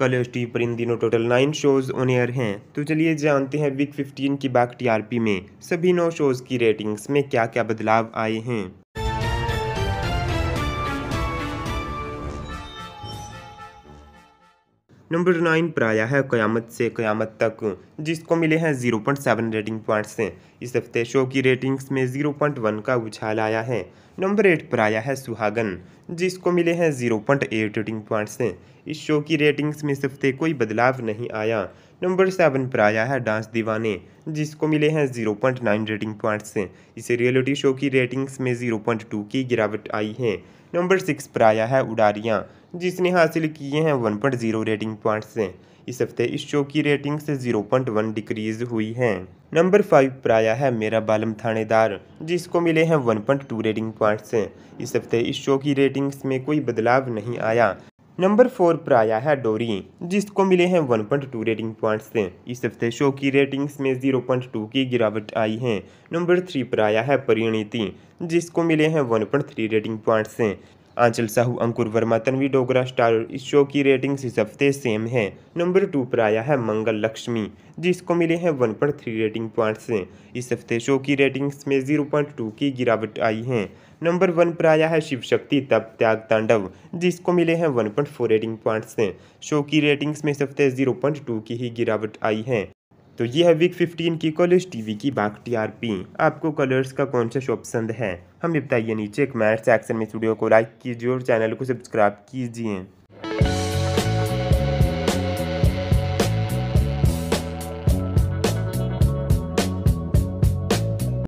colours T पर इन दिनों total nine shows on air हैं तो चलिए जानते हैं वीक 15 की बैक टीआरपी में सभी नौ शोज की रेटिंग्स में क्या क्या बदलाव आए हैं नंबर नाइन पर आया है क़यामत से क़यामत तक जिसको मिले हैं zero point seven rating points इस हफ्ते शो की रेटिंग्स में जीरो पॉइंट वन का उछाल आया है नंबर एट पर आया है सुहागन जिसको मिले हैं zero point eight rating points इस शो की रेटिंग्स में इस हफ्ते कोई बदलाव नहीं आया नंबर सेवन पर आया है डांस दीवाने जिसको मिले हैं zero point nine rating points इसे रियलिटी शो की रेटिंग्स में जीरो पॉइंट टू की गिरावट आई है नंबर सिक्स पर आया है उडारियाँ जिसने हासिल किए हैं 1.0 रेटिंग पॉइंट से इस हफ्ते इस शो की रेटिंग से 0.1 डिक्रीज हुई है नंबर फाइव पर आया है मेरा बालम थानेदार जिसको मिले हैं 1.2 रेटिंग पॉइंट से इस हफ्ते इस शो की रेटिंग्स में कोई बदलाव नहीं आया नंबर फोर पर आया है डोरी जिसको मिले हैं 1.2 रेटिंग पॉइंट्स से इस हफ्ते शो की रेटिंग्स में 0.2 की गिरावट आई है नंबर थ्री पर आया है परिणीति जिसको मिले हैं 1.3 रेटिंग पॉइंट्स से आंचल साहू अंकुर वर्मा तनवी डोगरा स्टार इस शो की रेटिंग्स इस हफ्ते सेम है नंबर टू पर आया है मंगल लक्ष्मी जिसको मिले हैं one point three rating points इस हफ्ते शो की रेटिंग्स में जीरो पॉइंट टू की गिरावट आई है नंबर वन पर आया है शिव शक्ति तप त्याग तांडव जिसको मिले हैं one point four rating points show की रेटिंग्स में इस हफ्ते जीरो पॉइंट टू की ही गिरावट आई है तो ये है वीक 15 की कॉलेज टीवी की बाघ टीआरपी आपको कलर्स का कौन सा शो पसंद है हमें बताइए नीचे कमेंट सेक्शन में स्टूडियो को लाइक कीजिए और चैनल को सब्सक्राइब कीजिए